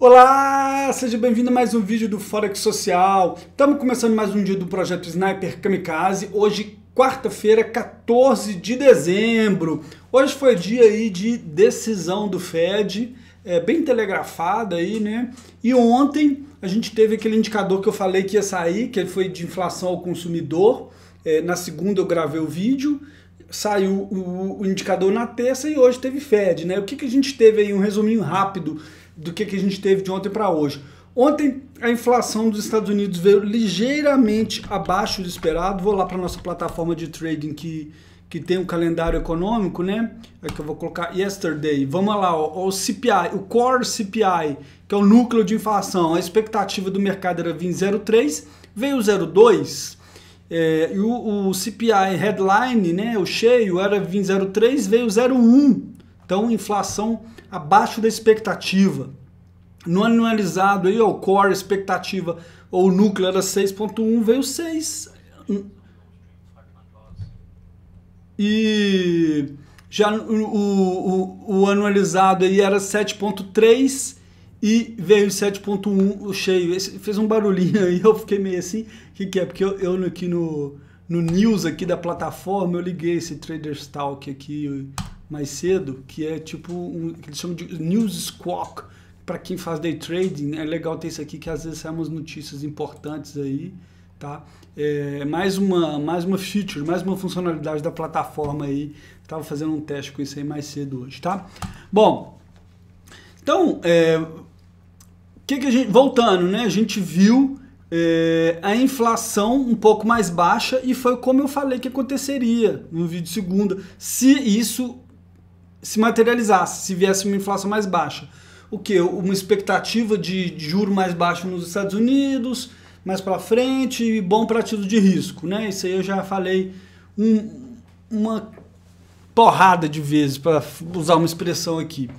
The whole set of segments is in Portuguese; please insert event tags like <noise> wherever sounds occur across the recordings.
Olá, seja bem-vindo a mais um vídeo do Forex Social. Estamos começando mais um dia do projeto Sniper Kamikaze. Hoje, quarta-feira, 14 de dezembro. Hoje foi dia aí de decisão do Fed, é, bem telegrafada aí, né? E ontem a gente teve aquele indicador que eu falei que ia sair, que foi de inflação ao consumidor. É, na segunda eu gravei o vídeo, saiu o, o, indicador na terça e hoje teve Fed, né? O que, que a gente teve aí? Um resuminho rápido do que, que a gente teve de ontem para hoje. Ontem a inflação dos Estados Unidos veio ligeiramente abaixo do esperado. Vou lá para nossa plataforma de trading que, que tem um calendário econômico, né? Aqui é eu vou colocar yesterday. Vamos lá, ó, o CPI, o core CPI, que é o núcleo de inflação. A expectativa do mercado era vir 0,3, veio 0,2. É, e o, o, CPI headline, né, o cheio, era vir 0,3, veio 0,1. Então, inflação abaixo da expectativa. No anualizado aí, o core expectativa ou núcleo era 6.1, veio 6. E já o, o, o anualizado aí era 7.3 e veio 7.1 cheio. Esse fez um barulhinho aí, <laughs> eu fiquei meio assim, o que, que é? Porque eu, eu aqui no, no news aqui da plataforma, eu liguei esse traders talk aqui mais cedo, que é tipo um que eles chamam de news squawk. Para quem faz day trading, é legal ter isso aqui, que às vezes saem umas notícias importantes aí, tá? É, mais uma mais uma feature, mais uma funcionalidade da plataforma aí. Estava fazendo um teste com isso aí mais cedo hoje, tá? Bom, então, é, que, que a gente, voltando, né? A gente viu é, a inflação um pouco mais baixa e foi como eu falei que aconteceria no vídeo segunda, se isso se materializasse, se viesse uma inflação mais baixa. O que? Uma expectativa de juro mais baixo nos Estados Unidos, mais para frente, e bom para título de risco. Né? Isso aí eu já falei um, uma porrada de vezes, para usar uma expressão aqui.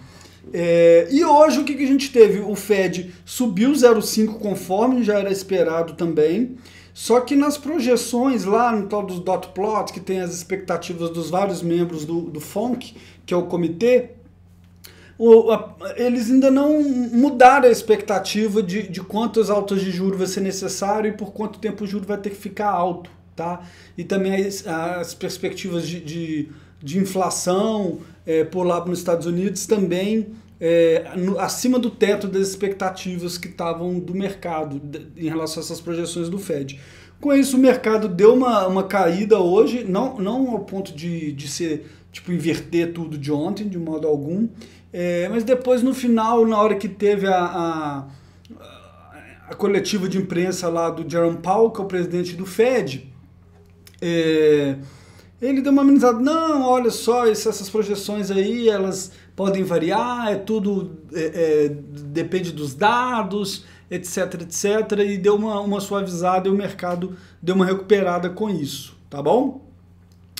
É, e hoje o que, que a gente teve? O Fed subiu 0,5 conforme já era esperado também. Só que nas projeções lá no tal dos dot plots, que tem as expectativas dos vários membros do, do FONC, que é o comitê, eles ainda não mudaram a expectativa de, de quantas altas de juros vai ser necessário e por quanto tempo o juro vai ter que ficar alto. Tá? E também as, as perspectivas de, de, de inflação é, por lá nos Estados Unidos também é, no, acima do teto das expectativas que estavam do mercado de, em relação a essas projeções do Fed. Com isso, o mercado deu uma, uma caída hoje, não, não ao ponto de, de ser tipo, inverter tudo de ontem, de modo algum. É, mas depois, no final, na hora que teve a, a, a, coletiva de imprensa lá do Jerome Powell, que é o presidente do Fed, é, ele deu uma amenizada, não, olha só, essas projeções aí, elas podem variar, é tudo, é, é, depende dos dados, etc, etc, e deu uma, uma suavizada e o mercado deu uma recuperada com isso, tá bom?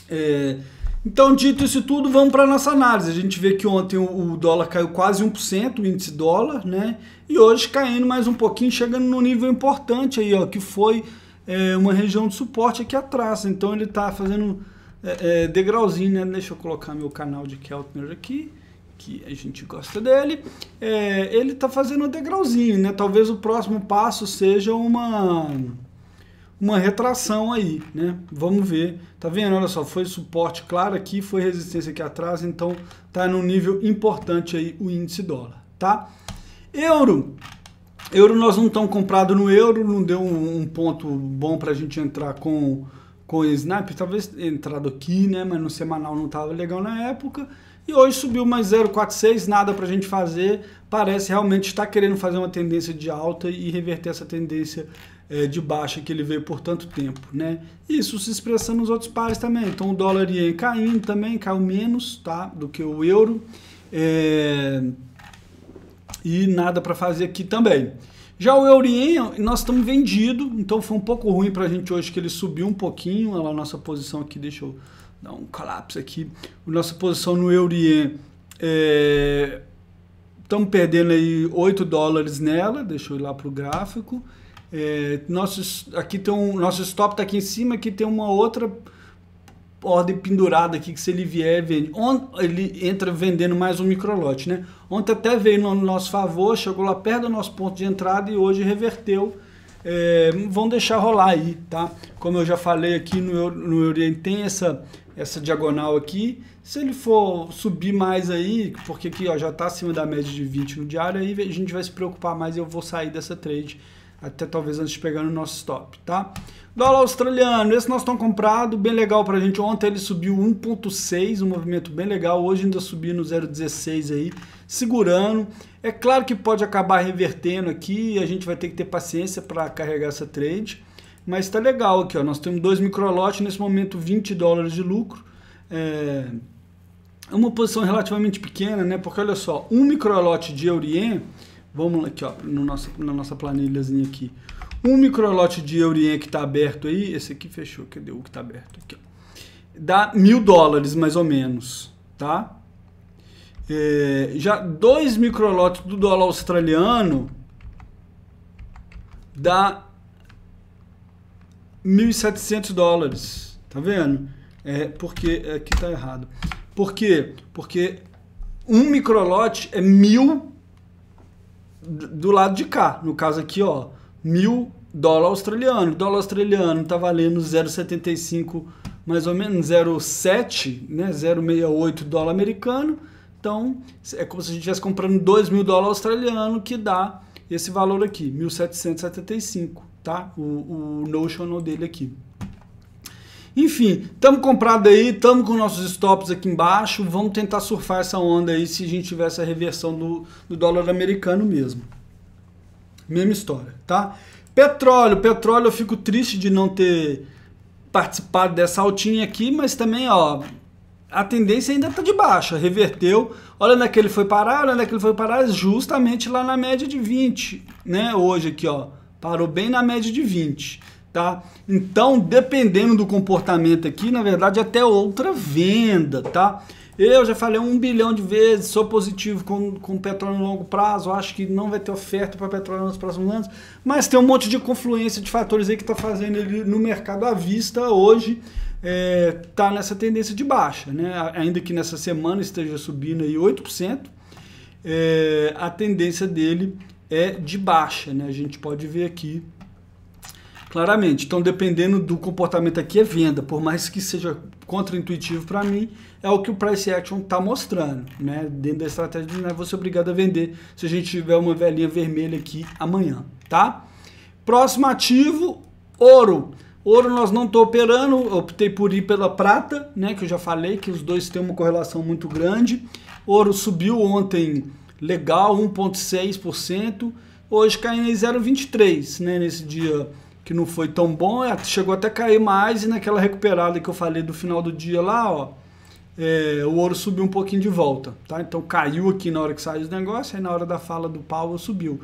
É, então, dito isso tudo, vamos para a nossa análise. A gente vê que ontem o dólar caiu quase 1%, o índice dólar, né? E hoje caindo mais um pouquinho, chegando num nível importante aí, ó, que foi é, uma região de suporte aqui atrás. Então ele está fazendo é, é, degrauzinho, né? Deixa eu colocar meu canal de Keltner aqui, que a gente gosta dele. É, ele está fazendo um degrauzinho, né? Talvez o próximo passo seja uma uma retração aí, né? Vamos ver. Tá vendo? Olha só, foi suporte claro aqui, foi resistência aqui atrás, então tá num nível importante aí o índice dólar, tá? Euro. Euro nós não estamos comprado no euro, não deu um, um ponto bom para a gente entrar com com Snap, talvez entrado aqui, né, mas no semanal não estava legal na época. E hoje subiu mais 0,46, nada para a gente fazer. Parece realmente estar tá querendo fazer uma tendência de alta e reverter essa tendência é, de baixa que ele veio por tanto tempo, né? Isso se expressando nos outros pares também. Então o dólar ien caindo também, caiu menos, tá, do que o euro. É... E nada para fazer aqui também. Já o euro nós estamos vendido, então foi um pouco ruim para a gente hoje que ele subiu um pouquinho. Olha lá a nossa posição aqui, deixa eu dar um colapso aqui. A nossa posição no Eurien, é estamos perdendo aí 8 dólares nela, deixa eu ir lá para o gráfico, é, nossos, aqui tem um, nosso stop está aqui em cima, aqui tem uma outra ordem pendurada aqui que se ele vier, vende. On, ele entra vendendo mais um microlote, né? Ontem até veio no nosso favor, chegou lá perto do nosso ponto de entrada e hoje reverteu. É, vão deixar rolar aí, tá? Como eu já falei aqui no, no Oriente, tem essa, essa diagonal aqui. Se ele for subir mais aí, porque aqui ó, já está acima da média de 20 no diário, aí a gente vai se preocupar mais eu vou sair dessa trade até talvez antes de pegar no nosso stop, tá? Dólar australiano, esse nós estamos comprado, bem legal pra gente. Ontem ele subiu 1.6, um movimento bem legal. Hoje ainda subiu no 0.16 aí, segurando. É claro que pode acabar revertendo aqui, a gente vai ter que ter paciência para carregar essa trade. Mas tá legal aqui, ó. Nós temos dois microlotes, nesse momento 20 dólares de lucro. É, é uma posição relativamente pequena, né? Porque olha só, um microlote de Eurien Vamos aqui, ó, no nosso, na nossa planilhazinha aqui. Um microlote de Eurien que está aberto aí, esse aqui fechou, cadê o que está aberto? Aqui, ó. Dá mil dólares, mais ou menos, tá? É, já dois microlotes do dólar australiano dá 1.700 dólares, tá vendo? É porque é, aqui tá errado. Por quê? Porque um microlote é mil do lado de cá. No caso aqui, ó, mil dólar australiano. O dólar australiano está valendo 0,75, mais ou menos 0,7, né? 0,68 dólar americano. Então, é como se a gente estivesse comprando 2 mil dólares australiano, que dá esse valor aqui, 1.775, tá? O, o notional dele aqui. Enfim, estamos comprados aí, estamos com nossos stops aqui embaixo. Vamos tentar surfar essa onda aí se a gente tiver essa reversão do, do dólar americano mesmo. Mesma história, tá? Petróleo, petróleo eu fico triste de não ter participado dessa altinha aqui, mas também, ó, a tendência ainda está de baixa, reverteu. Olha onde é que ele foi parar, olha onde é que ele foi parar, justamente lá na média de 20, né? Hoje aqui, ó, parou bem na média de 20 tá? Então, dependendo do comportamento aqui, na verdade, é até outra venda, tá? Eu já falei um bilhão de vezes, sou positivo com, com petróleo no longo prazo, acho que não vai ter oferta para petróleo nos próximos anos, mas tem um monte de confluência de fatores aí que está fazendo ele no mercado à vista hoje, está é, nessa tendência de baixa, né? Ainda que nessa semana esteja subindo aí 8%, é, a tendência dele é de baixa, né? A gente pode ver aqui Claramente. Então, dependendo do comportamento aqui, é venda. Por mais que seja contraintuitivo para mim, é o que o price action está mostrando. Né? Dentro da estratégia de né, você é obrigado a vender se a gente tiver uma velhinha vermelha aqui amanhã. tá? Próximo ativo, ouro. Ouro nós não estou operando, optei por ir pela prata, né? Que eu já falei que os dois têm uma correlação muito grande. Ouro subiu ontem legal, 1,6%. Hoje caiu em 0,23, né? Nesse dia que não foi tão bom, é, chegou até a cair mais, e naquela recuperada que eu falei do final do dia lá, ó, é, o ouro subiu um pouquinho de volta, tá? Então caiu aqui na hora que saiu o negócio, aí na hora da fala do Paulo subiu.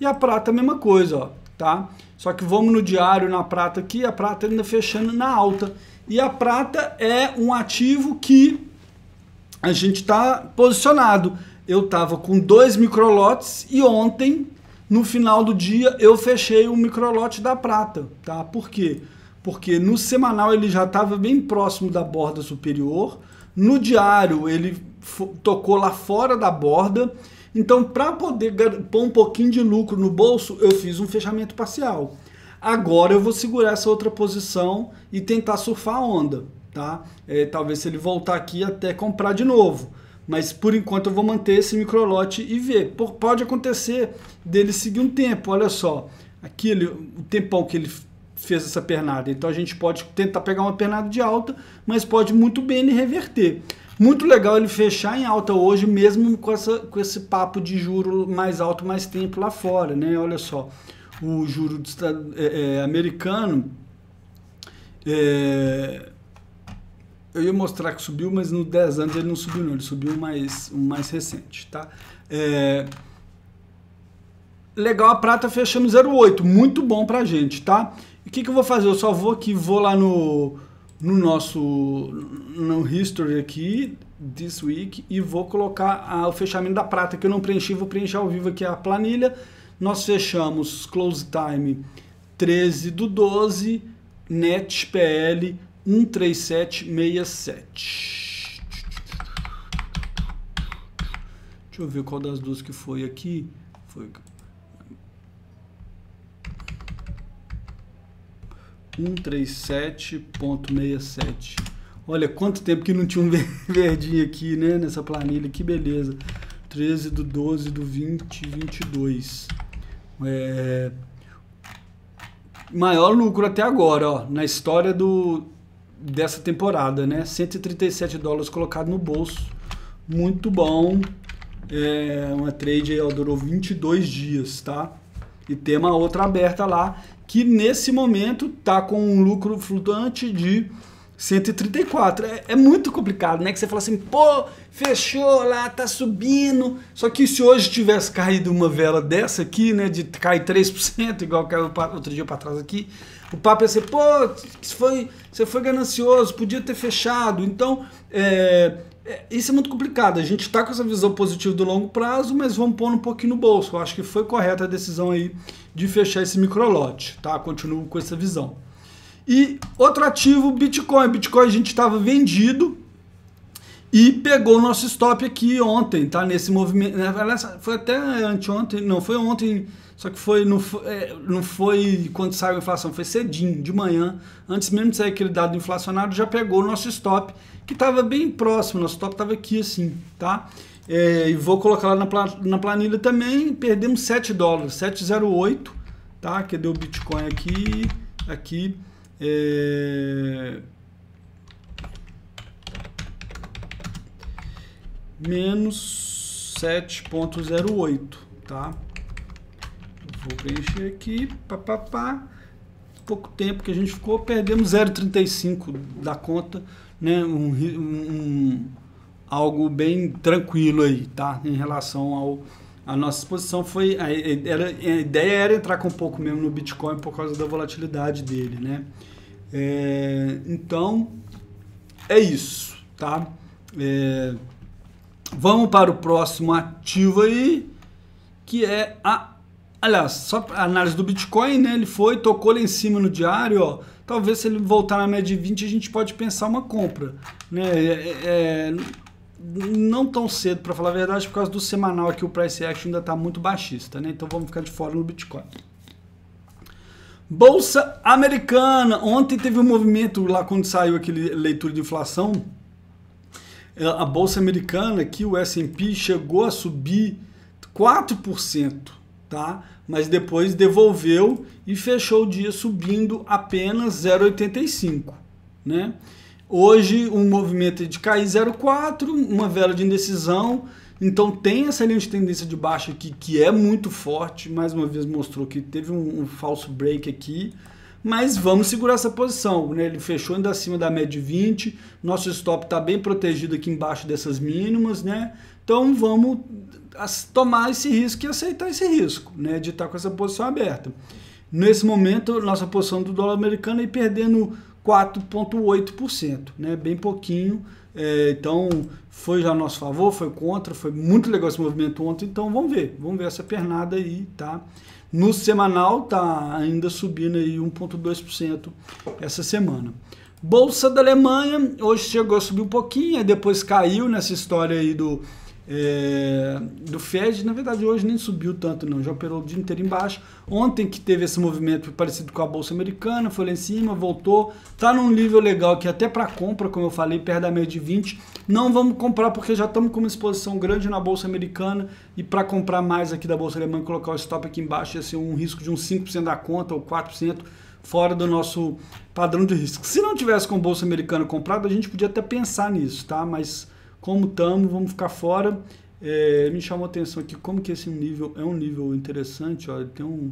E a prata, mesma coisa, ó, tá? Só que vamos no diário, na prata aqui, a prata ainda fechando na alta. E a prata é um ativo que a gente está posicionado. Eu estava com dois microlotes e ontem no final do dia, eu fechei o microlote da prata, tá? Por quê? Porque no semanal ele já estava bem próximo da borda superior, no diário ele tocou lá fora da borda, então para poder pôr um pouquinho de lucro no bolso, eu fiz um fechamento parcial. Agora eu vou segurar essa outra posição e tentar surfar a onda, tá? É, talvez se ele voltar aqui até comprar de novo. Mas por enquanto eu vou manter esse microlote e ver. Pode acontecer dele seguir um tempo, olha só. Aqui ele, o tempão que ele fez essa pernada. Então a gente pode tentar pegar uma pernada de alta, mas pode muito bem ele reverter. Muito legal ele fechar em alta hoje, mesmo com, essa, com esse papo de juro mais alto, mais tempo lá fora, né? Olha só, o juro do, é, é, americano é, eu ia mostrar que subiu, mas no 10 anos ele não subiu, não. Ele subiu mais, um mais recente, tá? É... Legal, a prata fechando 0,8. Muito bom pra gente, tá? o que, que eu vou fazer? Eu só vou aqui, vou lá no, no nosso no history aqui, this week, e vou colocar a, ah, o fechamento da prata que eu não preenchi. Vou preencher ao vivo aqui a planilha. Nós fechamos close time 13 do 12, net PL 13767. Deixa eu ver qual das duas que foi aqui. Foi 137.67. Olha quanto tempo que não tinha um <laughs> verdinho aqui, né? Nessa planilha, que beleza. 13 do 12 do 20, 22. É... Maior lucro até agora, ó. Na história do dessa temporada, né? 137 dólares colocado no bolso. Muito bom. É, uma trade ela durou 22 dias, tá? E tem uma outra aberta lá que nesse momento tá com um lucro flutuante de 134. É, é muito complicado, né? Que você fala assim, pô, fechou lá, tá subindo. Só que se hoje tivesse caído uma vela dessa aqui, né? De cair 3%, igual caiu outro dia para trás aqui, o papo ia ser, pô, você foi, você foi ganancioso, podia ter fechado. Então, é, é, isso é muito complicado. A gente está com essa visão positiva do longo prazo, mas vamos pôr um pouquinho no bolso. Eu acho que foi correta a decisão aí de fechar esse microlote, tá? Continuo com essa visão. E outro ativo, Bitcoin. Bitcoin a gente estava vendido, e pegou o nosso stop aqui ontem, tá? Nesse movimento. Foi até anteontem, não, foi ontem só que foi não, foi, é, não foi quando saiu a inflação, foi cedinho, de manhã, antes mesmo de sair aquele dado inflacionário, já pegou o nosso stop, que estava bem próximo, nosso stop estava aqui assim, tá? É, e vou colocar lá na, na planilha também, perdemos 7 dólares, 7,08, tá? Que deu o Bitcoin aqui, aqui, é... menos 7,08, tá? Vou preencher aqui, papapá. Pouco tempo que a gente ficou, perdemos 0,35 da conta, né? Um, um, algo bem tranquilo aí, tá? Em relação ao a nossa exposição foi a, a, ideia era entrar com um pouco mesmo no Bitcoin por causa da volatilidade dele, né? É, então é isso, tá? É, vamos para o próximo ativo aí, que é a Aliás, só a análise do Bitcoin, né? Ele foi, tocou lá em cima no diário, ó. Talvez se ele voltar na média de 20, a gente pode pensar uma compra, né? É, é, é não tão cedo, para falar a verdade, por causa do semanal aqui, o price action ainda está muito baixista, né? Então vamos ficar de fora no Bitcoin. Bolsa Americana. Ontem teve um movimento lá quando saiu aquele leitura de inflação. É, a Bolsa Americana, que o S&P chegou a subir 4% tá? Mas depois devolveu e fechou o dia subindo apenas 0,85, né? Hoje um movimento de cair 0,4, uma vela de indecisão, então tem essa linha de tendência de baixa aqui que é muito forte, mais uma vez mostrou que teve um, um falso break aqui, mas vamos segurar essa posição. Né? Ele fechou ainda acima da média de 20, nosso stop está bem protegido aqui embaixo dessas mínimas, né? Então vamos tomar esse risco e aceitar esse risco, né? De estar tá com essa posição aberta. Nesse momento, nossa posição do dólar americano é perdendo 4,8%, né? Bem pouquinho. É, então foi já a nosso favor, foi contra, foi muito legal esse movimento ontem. Então vamos ver, vamos ver essa pernada aí, tá? No semanal está ainda subindo aí 1,2% essa semana. Bolsa da Alemanha hoje chegou a subir um pouquinho, depois caiu nessa história aí do é, do Fed, na verdade hoje nem subiu tanto não, já operou o dia inteiro embaixo. Ontem que teve esse movimento parecido com a bolsa americana, foi lá em cima, voltou, tá num nível legal que até para compra, como eu falei, perto da média de 20, não vamos comprar porque já estamos com uma exposição grande na bolsa americana e para comprar mais aqui da bolsa alemã, colocar o stop aqui embaixo ia ser um risco de uns 5% da conta ou 4% fora do nosso padrão de risco. Se não tivesse com bolsa americana comprado, a gente podia até pensar nisso, tá? Mas como estamos, vamos ficar fora. É, me chamou a atenção aqui como que esse nível é um nível interessante, olha, tem um,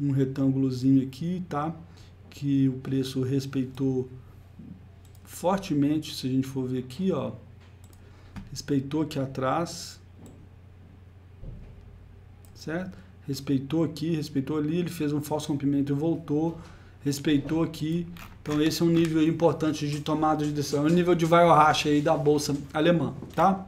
um retângulozinho aqui, tá? Que o preço respeitou fortemente, se a gente for ver aqui, ó, respeitou aqui atrás, certo? Respeitou aqui, respeitou ali, ele fez um falso rompimento e voltou, respeitou aqui. Então esse é um nível importante de tomada de decisão, é um nível de vai ou racha aí da bolsa alemã, tá?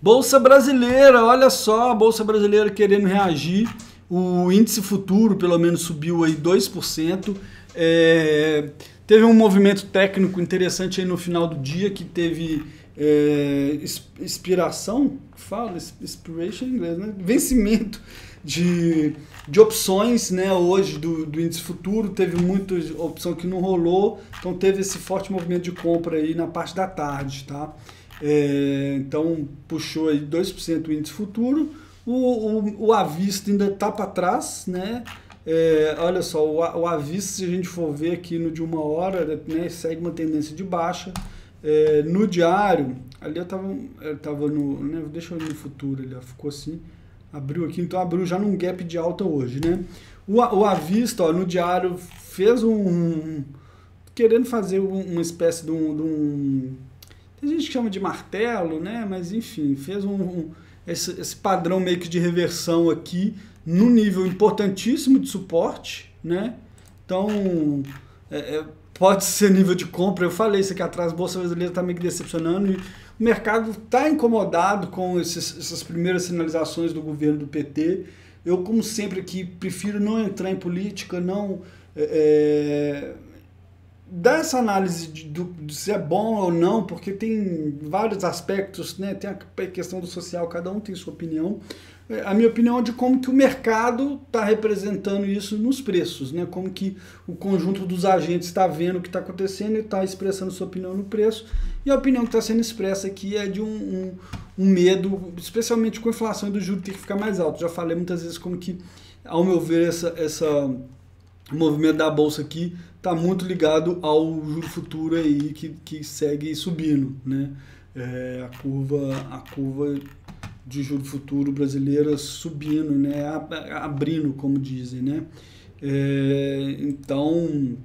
Bolsa brasileira, olha só, a bolsa brasileira querendo reagir. O índice futuro, pelo menos, subiu aí 2%. É, teve um movimento técnico interessante aí no final do dia que teve é, inspiração, fala, inspiration em inglês, né? Vencimento de, de opções, né? Hoje do, do índice futuro teve muita opção que não rolou, então teve esse forte movimento de compra aí na parte da tarde, tá? É, então puxou aí 2% o índice futuro. O, o, o avista ainda tá para trás, né? É, olha só, o, o avista, se a gente for ver aqui no de uma hora, né, segue uma tendência de baixa. É, no diário, ali eu tava, eu tava no. Né, deixa eu ir no futuro, ele ficou assim. Abriu aqui, então abriu já num gap de alta hoje, né? O, o Avista, ó, no diário, fez um... um querendo fazer um, uma espécie de um, de um, Tem gente que chama de martelo, né? Mas, enfim, fez um, um esse, esse padrão meio que de reversão aqui no nível importantíssimo de suporte, né? Então, é, é, pode ser nível de compra. Eu falei isso aqui atrás, Bolsa Brasileira está meio que decepcionando e o mercado está incomodado com esses, essas primeiras sinalizações do governo do PT. Eu, como sempre aqui, prefiro não entrar em política, não é, dar essa análise de, de, se é bom ou não, porque tem vários aspectos, né? tem a questão do social, cada um tem sua opinião, é, a minha opinião é de como que o mercado está representando isso nos preços, né? Como que o conjunto dos agentes está vendo o que está acontecendo e está expressando sua opinião no preço. E a opinião que está sendo expressa aqui é de um, um, um, medo, especialmente com a inflação e do juro ter que ficar mais alto. Já falei muitas vezes como que, ao meu ver, essa, essa movimento da bolsa aqui está muito ligado ao juro futuro aí que, que segue subindo, né? É, a curva, a curva de juro futuro brasileira subindo, né, abrindo, como dizem, né. É, então,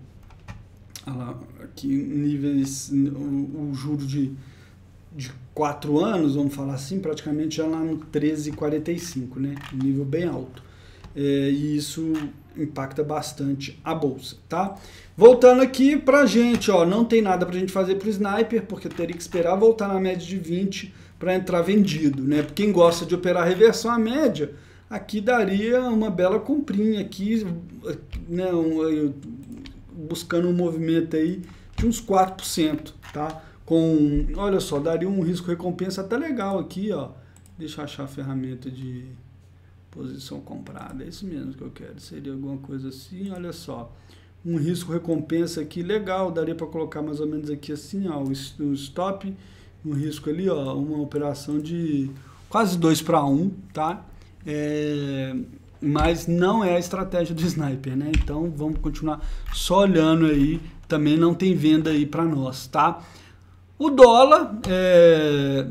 lá, aqui níveis, o, o juro de, de quatro anos, vamos falar assim, praticamente já lá no 13,45, né, nível bem alto. É, e isso impacta bastante a bolsa, tá? Voltando aqui pra gente, ó, não tem nada pra gente fazer pro Sniper, porque eu teria que esperar voltar na média de 20 para entrar vendido, né? Quem gosta de operar reversão, à média aqui daria uma bela comprinha aqui, né, um, buscando um movimento aí de uns 4%, tá? Com, olha só, daria um risco recompensa até legal aqui, ó. Deixa eu achar a ferramenta de posição comprada, é isso mesmo que eu quero. Seria alguma coisa assim, olha só. Um risco recompensa aqui legal, daria para colocar mais ou menos aqui assim, ó, o stop um risco ali, ó, uma operação de quase 2 para 1, tá? É, mas não é a estratégia do sniper, né? Então vamos continuar só olhando aí, também não tem venda aí para nós, tá? O dólar é,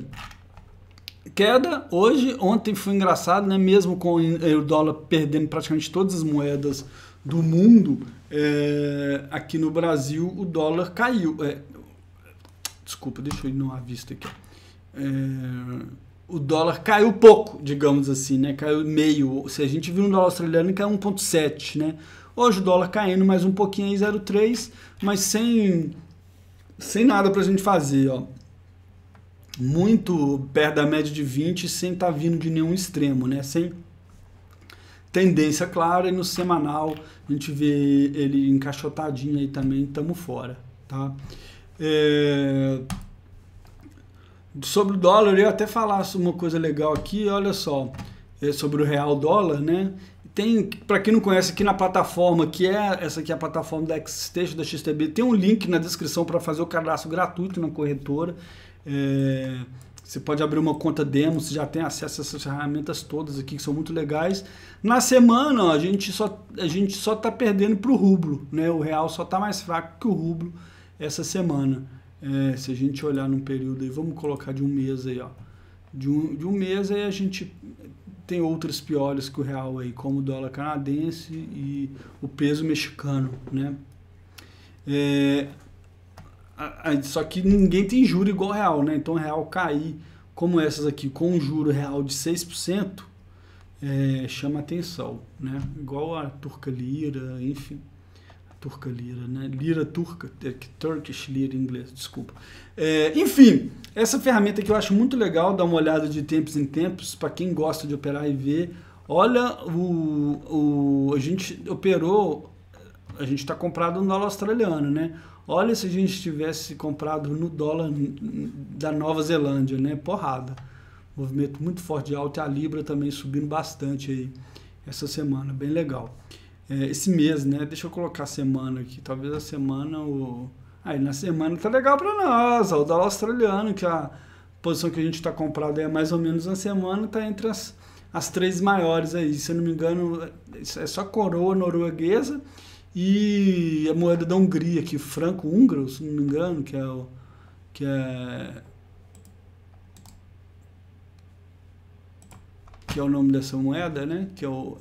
queda hoje, ontem foi engraçado, né? Mesmo com é, o dólar perdendo praticamente todas as moedas do mundo, é, aqui no Brasil o dólar caiu. É, desculpa, deixa eu ir numa vista aqui. É, o dólar caiu pouco, digamos assim, né? Caiu meio. Se a gente viu no dólar australiano, caiu 1,7, né? Hoje o dólar caindo mais um pouquinho aí, 0,3, mas sem, sem nada pra gente fazer, ó. Muito perto da média de 20, sem estar tá vindo de nenhum extremo, né? Sem tendência clara e no semanal a gente vê ele encaixotadinho aí também, tamo fora, tá? É... Sobre o dólar, eu ia até falar uma coisa legal aqui, olha só, é sobre o real dólar, né? Tem, para quem não conhece, aqui na plataforma, que é essa aqui é a plataforma da Xstation, da XTB, tem um link na descrição para fazer o cadastro gratuito na corretora. É... Você pode abrir uma conta demo, você já tem acesso a essas ferramentas todas aqui que são muito legais. Na semana, ó, a gente só a gente só tá perdendo pro rublo, né? O real só está mais fraco que o rublo essa semana. É, se a gente olhar num período aí, vamos colocar de um mês aí, ó. De um, de um mês aí a gente tem outras piores que o real aí, como o dólar canadense e o peso mexicano, né? É, a, a, só que ninguém tem juro igual real, né? Então o real cair como essas aqui, com um juro real de 6%, é, chama atenção, né? Igual a turca lira, enfim turca lira, né? Lira turca, é Turkish lira em inglês, desculpa. É, enfim, essa ferramenta que eu acho muito legal, dá uma olhada de tempos em tempos, para quem gosta de operar e ver. Olha, o, o, a gente operou, a gente está comprado no dólar australiano, né? Olha se a gente tivesse comprado no dólar da Nova Zelândia, né? Porrada. Movimento muito forte de alta e a Libra também subindo bastante aí essa semana, bem legal é, esse mês, né? Deixa eu colocar a semana aqui. Talvez a semana o. Aí na semana tá legal para nós. o dólar australiano, que a posição que a gente está comprado é mais ou menos na semana, tá entre as, as três maiores aí. Se eu não me engano, é, é só coroa norueguesa e a moeda da Hungria, que franco-húngaro, se não me engano, que é o. Que é, que é o nome dessa moeda, né? Que é o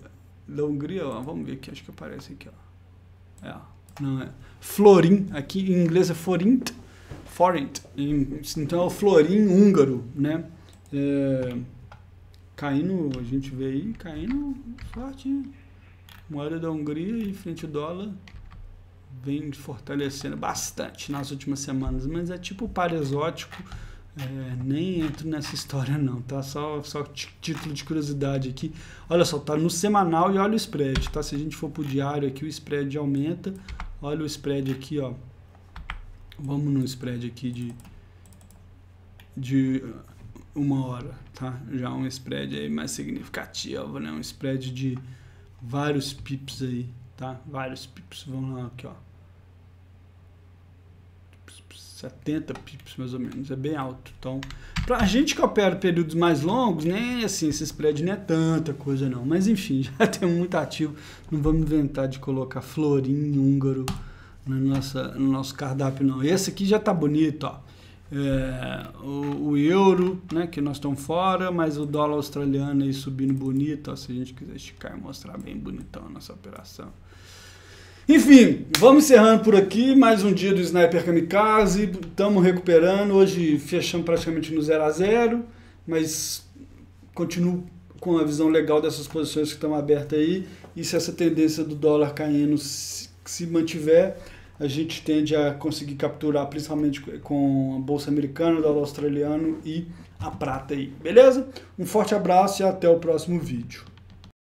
da Hungria, ó, vamos ver aqui, acho que aparece aqui, ó. É, não é. Florin, aqui em inglês é Florint, Florint, então é o Florin húngaro, né? É, caindo, a gente vê aí, caindo forte. Moeda da Hungria e frente ao dólar vem fortalecendo bastante nas últimas semanas, mas é tipo par exótico é, nem entro nessa história não, tá? Só, só título de curiosidade aqui. Olha só, tá no semanal e olha o spread, tá? Se a gente for pro diário aqui, o spread aumenta. Olha o spread aqui, ó. Vamos no spread aqui de, de uh, uma hora, tá? Já um spread aí mais significativo, né? Um spread de vários pips aí, tá? Vários pips. Vamos lá aqui, ó. 70 pips mais ou menos, é bem alto. Então, para a gente que opera períodos mais longos, nem assim, esse spread não é tanta coisa não, mas enfim, <laughs> já tem muito ativo, não vamos inventar de colocar florim húngaro no, nossa, no nosso cardápio não. Esse aqui já tá bonito, ó. É, o, o, euro, né, que nós estamos fora, mas o dólar australiano aí subindo bonito, ó, se a gente quiser esticar e mostrar bem bonitão a nossa operação. Enfim, vamos encerrando por aqui. Mais um dia do Sniper Kamikaze. Estamos recuperando. Hoje fechamos praticamente no 0 a 0 mas continuo com a visão legal dessas posições que estão abertas aí. E se essa tendência do dólar caindo se mantiver, a gente tende a conseguir capturar, principalmente com a bolsa americana, o dólar australiano e a prata aí. Beleza? Um forte abraço e até o próximo vídeo.